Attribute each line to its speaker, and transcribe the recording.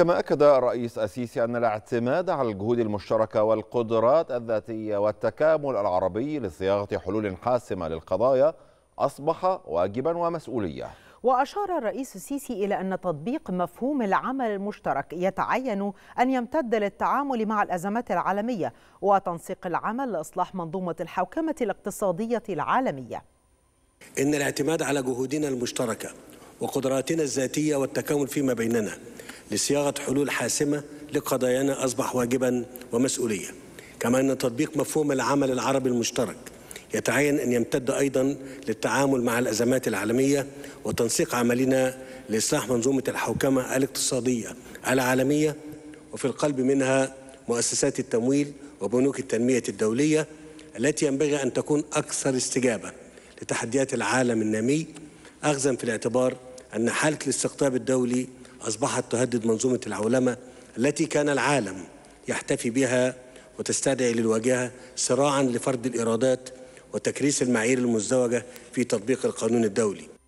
Speaker 1: كما أكد الرئيس السيسي أن الاعتماد على الجهود المشتركة والقدرات الذاتية والتكامل العربي لصياغة حلول حاسمة للقضايا أصبح واجبا ومسؤولية
Speaker 2: وأشار الرئيس السيسي إلى أن تطبيق مفهوم العمل المشترك يتعين أن يمتد للتعامل مع الأزمات العالمية وتنسيق العمل لإصلاح منظومة الحوكمة الاقتصادية العالمية
Speaker 3: إن الاعتماد على جهودنا المشتركة وقدراتنا الذاتية والتكامل فيما بيننا لصياغة حلول حاسمة لقضايانا أصبح واجبا ومسؤولية كما أن تطبيق مفهوم العمل العربي المشترك يتعين أن يمتد أيضا للتعامل مع الأزمات العالمية وتنسيق عملنا لإصلاح منظومة الحوكمة الاقتصادية العالمية وفي القلب منها مؤسسات التمويل وبنوك التنمية الدولية التي ينبغي أن تكون أكثر استجابة لتحديات العالم النامي أخذا في الاعتبار أن حالة الاستقطاب الدولي أصبحت تهدد منظومة العولمة التي كان العالم يحتفي بها وتستدعي للواجهة صراعا لفرض الإيرادات وتكريس المعايير المزدوجة في تطبيق القانون الدولي